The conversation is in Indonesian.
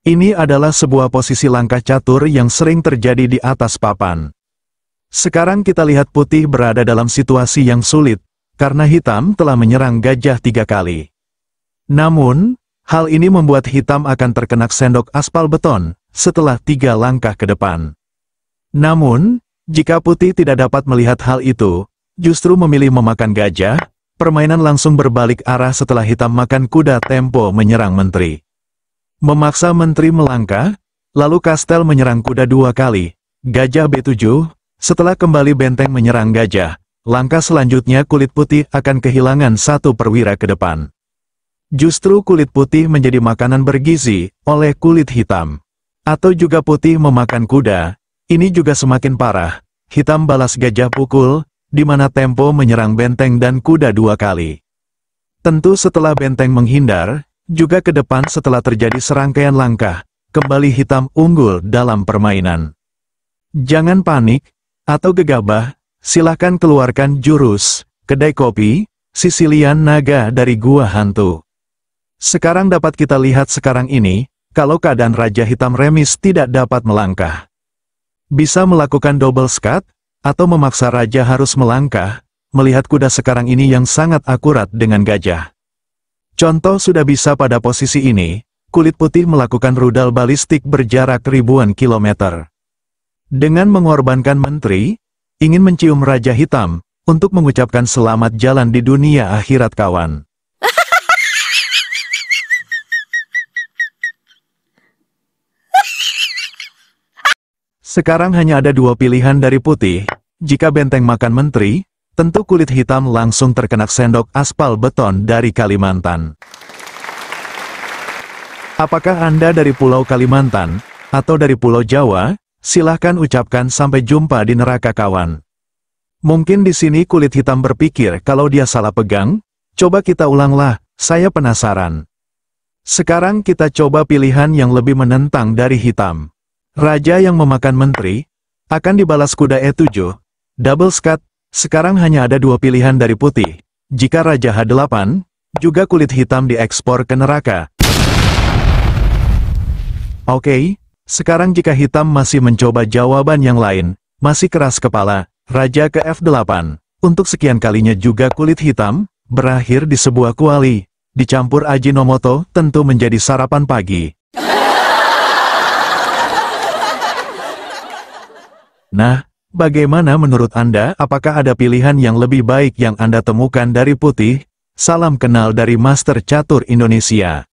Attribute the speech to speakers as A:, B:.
A: Ini adalah sebuah posisi langkah catur yang sering terjadi di atas papan. Sekarang kita lihat putih berada dalam situasi yang sulit, karena hitam telah menyerang gajah tiga kali. Namun, hal ini membuat hitam akan terkena sendok aspal beton, setelah tiga langkah ke depan. Namun, jika putih tidak dapat melihat hal itu, justru memilih memakan gajah, permainan langsung berbalik arah setelah hitam makan kuda tempo menyerang menteri. Memaksa menteri melangkah, lalu Kastel menyerang kuda dua kali, gajah B7, setelah kembali benteng menyerang gajah, langkah selanjutnya kulit putih akan kehilangan satu perwira ke depan. Justru kulit putih menjadi makanan bergizi oleh kulit hitam. Atau juga putih memakan kuda, ini juga semakin parah. Hitam balas gajah pukul, di mana tempo menyerang benteng dan kuda dua kali. Tentu setelah benteng menghindar, juga ke depan setelah terjadi serangkaian langkah, kembali hitam unggul dalam permainan. Jangan panik, atau gegabah, silahkan keluarkan jurus, kedai kopi, Sicilian naga dari gua hantu. Sekarang dapat kita lihat sekarang ini, kalau keadaan Raja Hitam Remis tidak dapat melangkah. Bisa melakukan double scat atau memaksa Raja harus melangkah, melihat kuda sekarang ini yang sangat akurat dengan gajah. Contoh sudah bisa pada posisi ini, kulit putih melakukan rudal balistik berjarak ribuan kilometer. Dengan mengorbankan menteri, ingin mencium Raja Hitam, untuk mengucapkan selamat jalan di dunia akhirat kawan. Sekarang hanya ada dua pilihan dari putih, jika benteng makan menteri, tentu kulit hitam langsung terkena sendok aspal beton dari Kalimantan. Apakah Anda dari Pulau Kalimantan, atau dari Pulau Jawa? Silahkan ucapkan sampai jumpa di neraka kawan. Mungkin di sini kulit hitam berpikir kalau dia salah pegang, coba kita ulanglah, saya penasaran. Sekarang kita coba pilihan yang lebih menentang dari hitam. Raja yang memakan menteri, akan dibalas kuda E7, double scat. Sekarang hanya ada dua pilihan dari putih. Jika Raja H8, juga kulit hitam diekspor ke neraka. Oke, okay, sekarang jika hitam masih mencoba jawaban yang lain, masih keras kepala, Raja ke F8. Untuk sekian kalinya juga kulit hitam, berakhir di sebuah kuali. Dicampur Ajinomoto, tentu menjadi sarapan pagi. Nah, Bagaimana menurut Anda apakah ada pilihan yang lebih baik yang Anda temukan dari putih? Salam kenal dari Master Catur Indonesia.